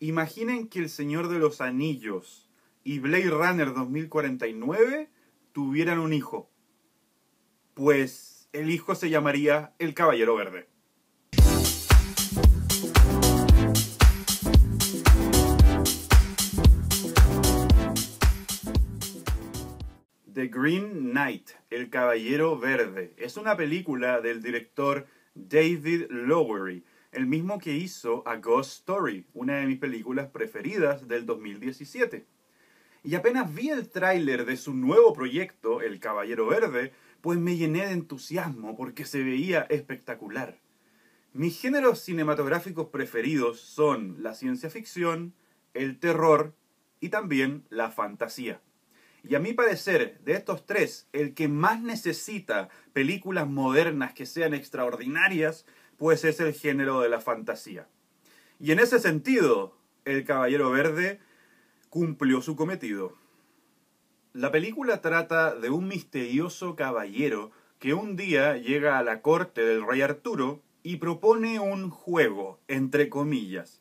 Imaginen que El Señor de los Anillos y Blade Runner 2049 tuvieran un hijo. Pues el hijo se llamaría El Caballero Verde. The Green Knight, El Caballero Verde, es una película del director David Lowery el mismo que hizo A Ghost Story, una de mis películas preferidas del 2017. Y apenas vi el tráiler de su nuevo proyecto, El Caballero Verde, pues me llené de entusiasmo porque se veía espectacular. Mis géneros cinematográficos preferidos son la ciencia ficción, el terror y también la fantasía. Y a mi parecer, de estos tres, el que más necesita películas modernas que sean extraordinarias pues es el género de la fantasía. Y en ese sentido, El Caballero Verde cumplió su cometido. La película trata de un misterioso caballero que un día llega a la corte del rey Arturo y propone un juego, entre comillas.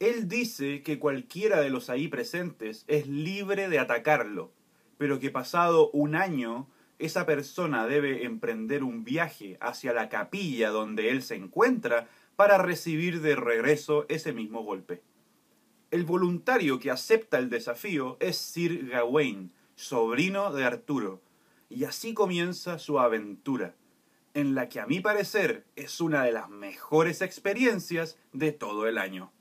Él dice que cualquiera de los ahí presentes es libre de atacarlo, pero que pasado un año esa persona debe emprender un viaje hacia la capilla donde él se encuentra para recibir de regreso ese mismo golpe. El voluntario que acepta el desafío es Sir Gawain, sobrino de Arturo, y así comienza su aventura, en la que a mi parecer es una de las mejores experiencias de todo el año.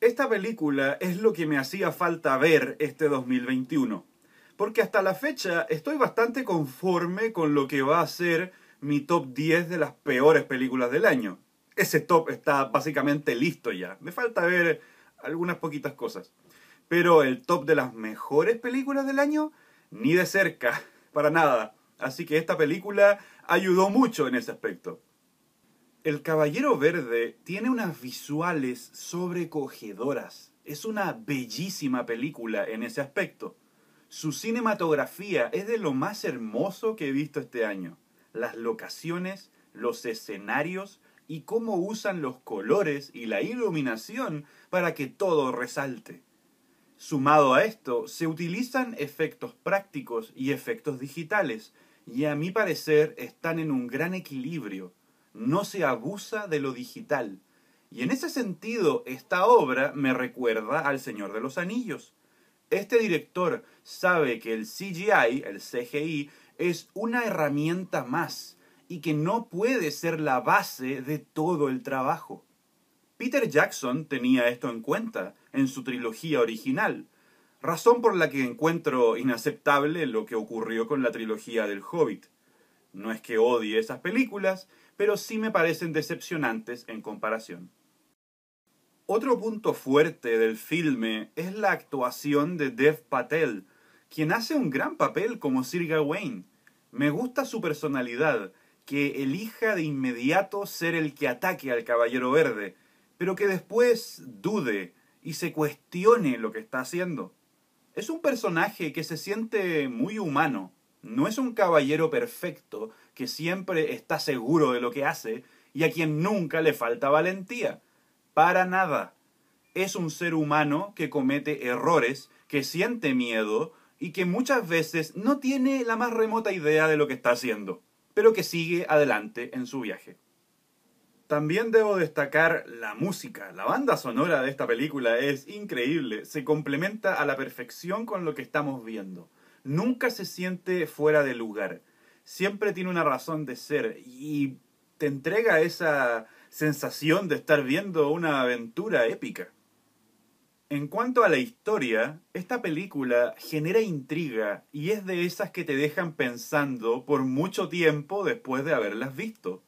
Esta película es lo que me hacía falta ver este 2021 porque hasta la fecha estoy bastante conforme con lo que va a ser mi top 10 de las peores películas del año. Ese top está básicamente listo ya. Me falta ver algunas poquitas cosas. Pero el top de las mejores películas del año, ni de cerca, para nada. Así que esta película ayudó mucho en ese aspecto. El Caballero Verde tiene unas visuales sobrecogedoras. Es una bellísima película en ese aspecto. Su cinematografía es de lo más hermoso que he visto este año. Las locaciones, los escenarios y cómo usan los colores y la iluminación para que todo resalte. Sumado a esto, se utilizan efectos prácticos y efectos digitales, y a mi parecer están en un gran equilibrio. No se abusa de lo digital. Y en ese sentido, esta obra me recuerda al Señor de los Anillos. Este director sabe que el CGI, el CGI, es una herramienta más y que no puede ser la base de todo el trabajo. Peter Jackson tenía esto en cuenta en su trilogía original, razón por la que encuentro inaceptable lo que ocurrió con la trilogía del Hobbit. No es que odie esas películas, pero sí me parecen decepcionantes en comparación. Otro punto fuerte del filme es la actuación de Dev Patel, quien hace un gran papel como Sir Gawain. Me gusta su personalidad, que elija de inmediato ser el que ataque al Caballero Verde, pero que después dude y se cuestione lo que está haciendo. Es un personaje que se siente muy humano, no es un caballero perfecto que siempre está seguro de lo que hace y a quien nunca le falta valentía. Para nada. Es un ser humano que comete errores, que siente miedo y que muchas veces no tiene la más remota idea de lo que está haciendo, pero que sigue adelante en su viaje. También debo destacar la música. La banda sonora de esta película es increíble, se complementa a la perfección con lo que estamos viendo. Nunca se siente fuera de lugar, siempre tiene una razón de ser y te entrega esa, sensación de estar viendo una aventura épica. En cuanto a la historia, esta película genera intriga y es de esas que te dejan pensando por mucho tiempo después de haberlas visto.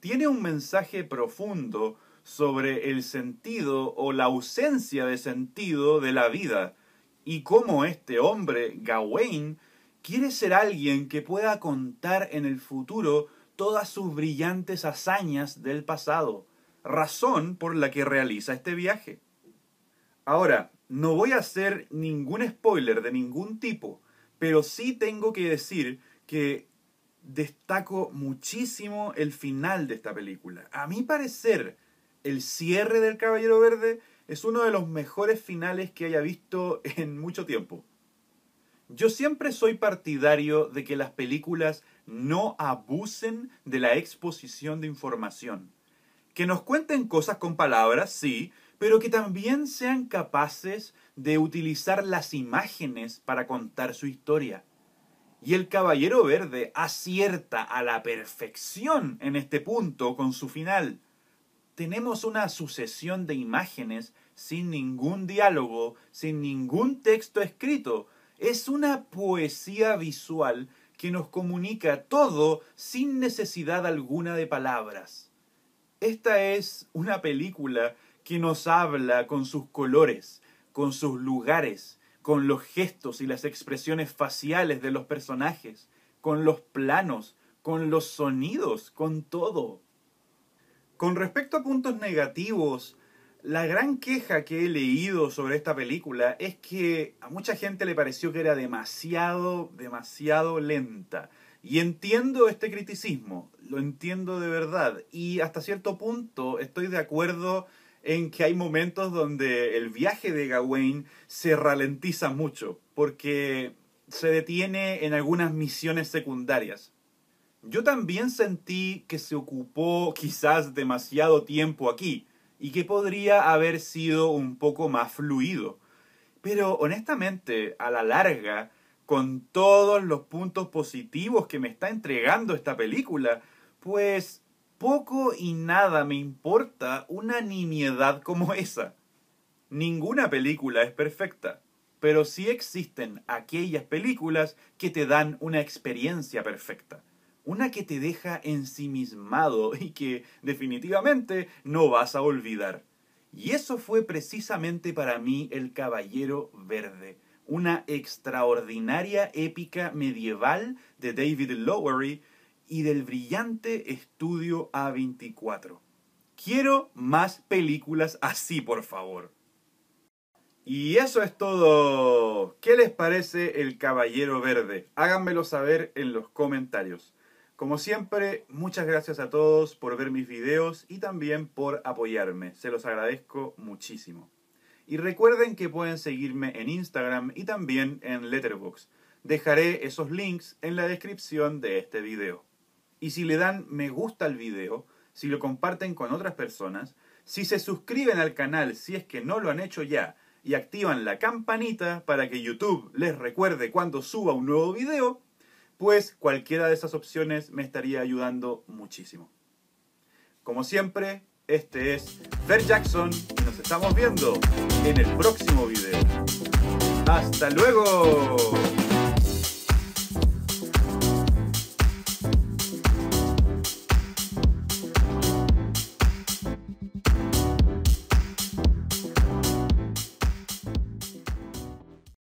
Tiene un mensaje profundo sobre el sentido o la ausencia de sentido de la vida y cómo este hombre, Gawain, quiere ser alguien que pueda contar en el futuro todas sus brillantes hazañas del pasado, razón por la que realiza este viaje. Ahora, no voy a hacer ningún spoiler de ningún tipo, pero sí tengo que decir que destaco muchísimo el final de esta película. A mi parecer, el cierre del Caballero Verde es uno de los mejores finales que haya visto en mucho tiempo. Yo siempre soy partidario de que las películas no abusen de la exposición de información. Que nos cuenten cosas con palabras, sí, pero que también sean capaces de utilizar las imágenes para contar su historia. Y el Caballero Verde acierta a la perfección en este punto con su final. Tenemos una sucesión de imágenes sin ningún diálogo, sin ningún texto escrito. Es una poesía visual que nos comunica todo sin necesidad alguna de palabras. Esta es una película que nos habla con sus colores, con sus lugares, con los gestos y las expresiones faciales de los personajes, con los planos, con los sonidos, con todo. Con respecto a puntos negativos, la gran queja que he leído sobre esta película es que a mucha gente le pareció que era demasiado, demasiado lenta. Y entiendo este criticismo, lo entiendo de verdad. Y hasta cierto punto estoy de acuerdo en que hay momentos donde el viaje de Gawain se ralentiza mucho, porque se detiene en algunas misiones secundarias. Yo también sentí que se ocupó quizás demasiado tiempo aquí, y que podría haber sido un poco más fluido. Pero honestamente, a la larga, con todos los puntos positivos que me está entregando esta película, pues poco y nada me importa una nimiedad como esa. Ninguna película es perfecta, pero sí existen aquellas películas que te dan una experiencia perfecta una que te deja ensimismado y que definitivamente no vas a olvidar. Y eso fue precisamente para mí el Caballero Verde, una extraordinaria épica medieval de David Lowery y del brillante estudio A24. Quiero más películas así, por favor. Y eso es todo. ¿Qué les parece el Caballero Verde? Háganmelo saber en los comentarios. Como siempre, muchas gracias a todos por ver mis videos y también por apoyarme. Se los agradezco muchísimo. Y recuerden que pueden seguirme en Instagram y también en Letterboxd. Dejaré esos links en la descripción de este video. Y si le dan me gusta al video, si lo comparten con otras personas, si se suscriben al canal si es que no lo han hecho ya y activan la campanita para que YouTube les recuerde cuando suba un nuevo video, pues cualquiera de esas opciones me estaría ayudando muchísimo. Como siempre, este es Fer Jackson y nos estamos viendo en el próximo video. ¡Hasta luego!